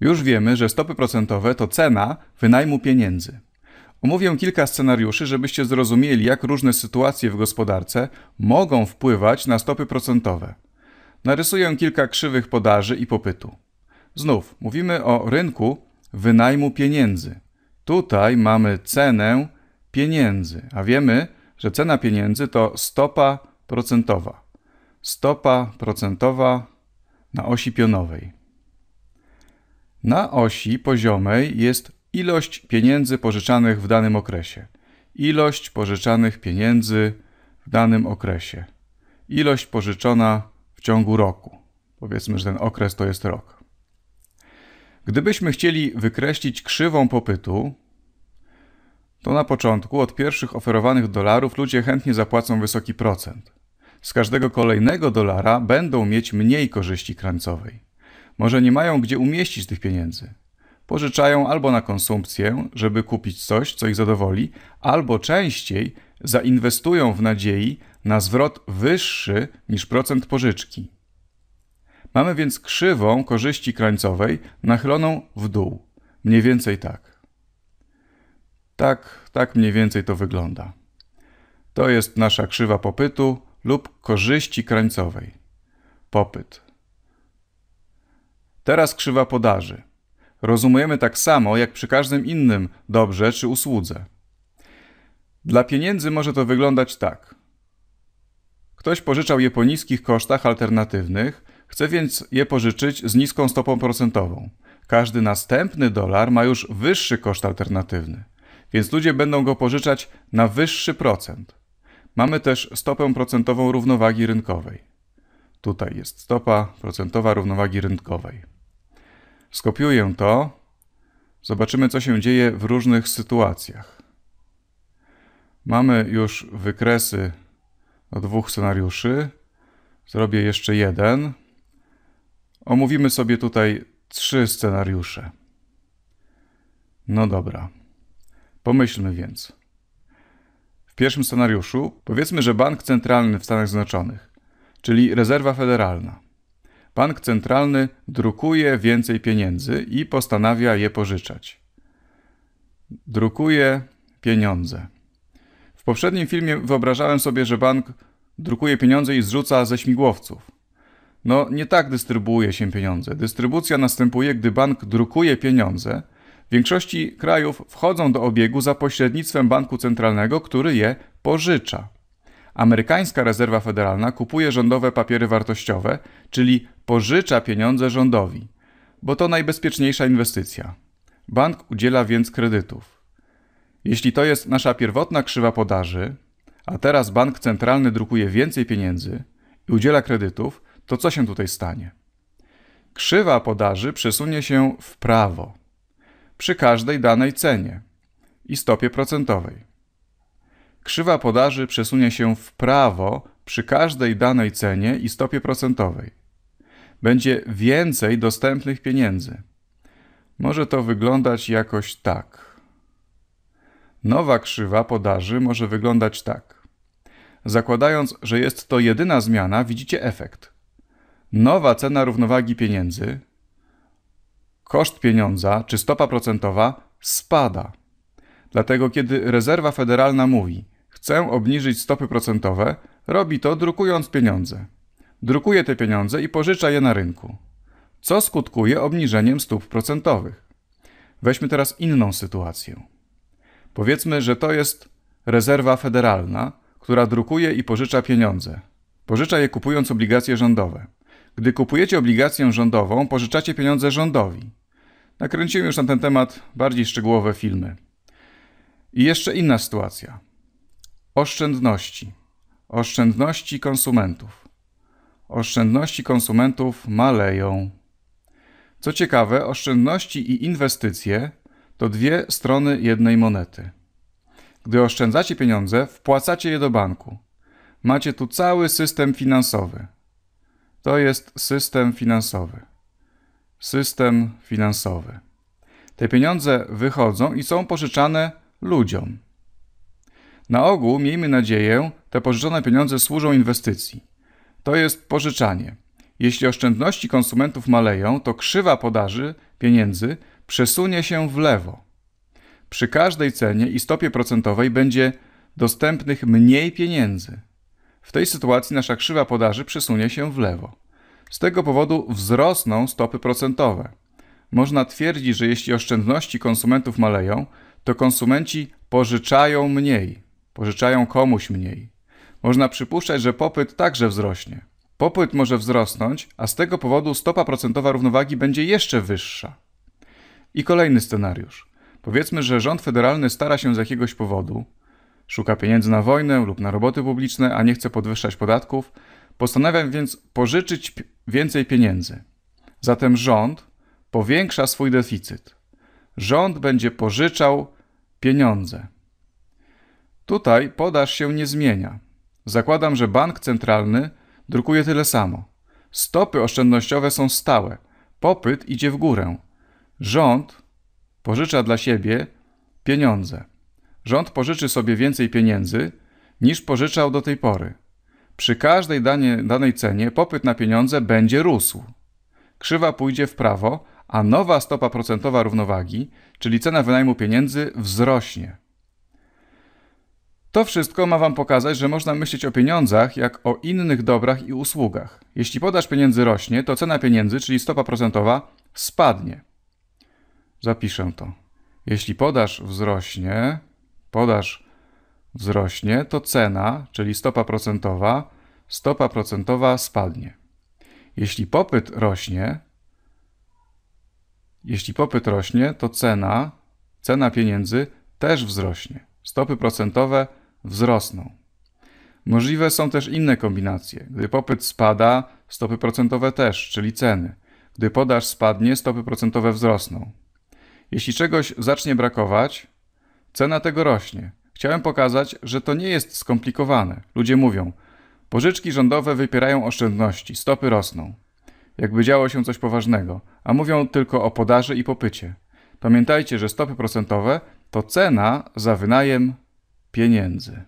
Już wiemy, że stopy procentowe to cena wynajmu pieniędzy. Omówię kilka scenariuszy, żebyście zrozumieli, jak różne sytuacje w gospodarce mogą wpływać na stopy procentowe. Narysuję kilka krzywych podaży i popytu. Znów mówimy o rynku wynajmu pieniędzy. Tutaj mamy cenę pieniędzy, a wiemy, że cena pieniędzy to stopa procentowa. Stopa procentowa na osi pionowej. Na osi poziomej jest ilość pieniędzy pożyczanych w danym okresie. Ilość pożyczanych pieniędzy w danym okresie. Ilość pożyczona w ciągu roku. Powiedzmy, że ten okres to jest rok. Gdybyśmy chcieli wykreślić krzywą popytu, to na początku od pierwszych oferowanych dolarów ludzie chętnie zapłacą wysoki procent. Z każdego kolejnego dolara będą mieć mniej korzyści krańcowej. Może nie mają gdzie umieścić tych pieniędzy. Pożyczają albo na konsumpcję, żeby kupić coś, co ich zadowoli, albo częściej zainwestują w nadziei na zwrot wyższy niż procent pożyczki. Mamy więc krzywą korzyści krańcowej nachyloną w dół. Mniej więcej tak. Tak, tak mniej więcej to wygląda. To jest nasza krzywa popytu lub korzyści krańcowej. Popyt Teraz krzywa podaży. Rozumiemy tak samo jak przy każdym innym dobrze czy usłudze. Dla pieniędzy może to wyglądać tak. Ktoś pożyczał je po niskich kosztach alternatywnych, chce więc je pożyczyć z niską stopą procentową. Każdy następny dolar ma już wyższy koszt alternatywny, więc ludzie będą go pożyczać na wyższy procent. Mamy też stopę procentową równowagi rynkowej. Tutaj jest stopa procentowa równowagi rynkowej. Skopiuję to. Zobaczymy, co się dzieje w różnych sytuacjach. Mamy już wykresy do dwóch scenariuszy. Zrobię jeszcze jeden. Omówimy sobie tutaj trzy scenariusze. No dobra. Pomyślmy więc. W pierwszym scenariuszu powiedzmy, że bank centralny w Stanach Zjednoczonych czyli rezerwa federalna. Bank centralny drukuje więcej pieniędzy i postanawia je pożyczać. Drukuje pieniądze. W poprzednim filmie wyobrażałem sobie, że bank drukuje pieniądze i zrzuca ze śmigłowców. No, nie tak dystrybuuje się pieniądze. Dystrybucja następuje, gdy bank drukuje pieniądze. W większości krajów wchodzą do obiegu za pośrednictwem banku centralnego, który je pożycza amerykańska rezerwa federalna kupuje rządowe papiery wartościowe, czyli pożycza pieniądze rządowi, bo to najbezpieczniejsza inwestycja. Bank udziela więc kredytów. Jeśli to jest nasza pierwotna krzywa podaży, a teraz bank centralny drukuje więcej pieniędzy i udziela kredytów, to co się tutaj stanie? Krzywa podaży przesunie się w prawo przy każdej danej cenie i stopie procentowej krzywa podaży przesunie się w prawo przy każdej danej cenie i stopie procentowej. Będzie więcej dostępnych pieniędzy. Może to wyglądać jakoś tak. Nowa krzywa podaży może wyglądać tak. Zakładając, że jest to jedyna zmiana, widzicie efekt. Nowa cena równowagi pieniędzy, koszt pieniądza czy stopa procentowa spada. Dlatego kiedy rezerwa federalna mówi Chcę obniżyć stopy procentowe, robi to drukując pieniądze. Drukuje te pieniądze i pożycza je na rynku, co skutkuje obniżeniem stóp procentowych. Weźmy teraz inną sytuację. Powiedzmy, że to jest rezerwa federalna, która drukuje i pożycza pieniądze. Pożycza je kupując obligacje rządowe. Gdy kupujecie obligację rządową, pożyczacie pieniądze rządowi. Nakręciłem już na ten temat bardziej szczegółowe filmy. I jeszcze inna sytuacja. Oszczędności. Oszczędności konsumentów. Oszczędności konsumentów maleją. Co ciekawe, oszczędności i inwestycje to dwie strony jednej monety. Gdy oszczędzacie pieniądze, wpłacacie je do banku. Macie tu cały system finansowy. To jest system finansowy. System finansowy. Te pieniądze wychodzą i są pożyczane ludziom. Na ogół, miejmy nadzieję, te pożyczone pieniądze służą inwestycji. To jest pożyczanie. Jeśli oszczędności konsumentów maleją, to krzywa podaży pieniędzy przesunie się w lewo. Przy każdej cenie i stopie procentowej będzie dostępnych mniej pieniędzy. W tej sytuacji nasza krzywa podaży przesunie się w lewo. Z tego powodu wzrosną stopy procentowe. Można twierdzić, że jeśli oszczędności konsumentów maleją, to konsumenci pożyczają mniej. Pożyczają komuś mniej. Można przypuszczać, że popyt także wzrośnie. Popyt może wzrosnąć, a z tego powodu stopa procentowa równowagi będzie jeszcze wyższa. I kolejny scenariusz. Powiedzmy, że rząd federalny stara się z jakiegoś powodu, szuka pieniędzy na wojnę lub na roboty publiczne, a nie chce podwyższać podatków, postanawia więc pożyczyć więcej pieniędzy. Zatem rząd powiększa swój deficyt. Rząd będzie pożyczał pieniądze. Tutaj podaż się nie zmienia. Zakładam, że bank centralny drukuje tyle samo. Stopy oszczędnościowe są stałe. Popyt idzie w górę. Rząd pożycza dla siebie pieniądze. Rząd pożyczy sobie więcej pieniędzy niż pożyczał do tej pory. Przy każdej danie, danej cenie popyt na pieniądze będzie rósł. Krzywa pójdzie w prawo, a nowa stopa procentowa równowagi, czyli cena wynajmu pieniędzy, wzrośnie. To wszystko ma Wam pokazać, że można myśleć o pieniądzach jak o innych dobrach i usługach. Jeśli podaż pieniędzy rośnie, to cena pieniędzy, czyli stopa procentowa, spadnie. Zapiszę to. Jeśli podaż wzrośnie, podaż wzrośnie, to cena, czyli stopa procentowa, stopa procentowa spadnie. Jeśli popyt rośnie, jeśli popyt rośnie, to cena, cena pieniędzy też wzrośnie. Stopy procentowe wzrosną. Możliwe są też inne kombinacje. Gdy popyt spada, stopy procentowe też, czyli ceny. Gdy podaż spadnie, stopy procentowe wzrosną. Jeśli czegoś zacznie brakować, cena tego rośnie. Chciałem pokazać, że to nie jest skomplikowane. Ludzie mówią: pożyczki rządowe wypierają oszczędności, stopy rosną. Jakby działo się coś poważnego, a mówią tylko o podaży i popycie. Pamiętajcie, że stopy procentowe to cena za wynajem pieniędzy.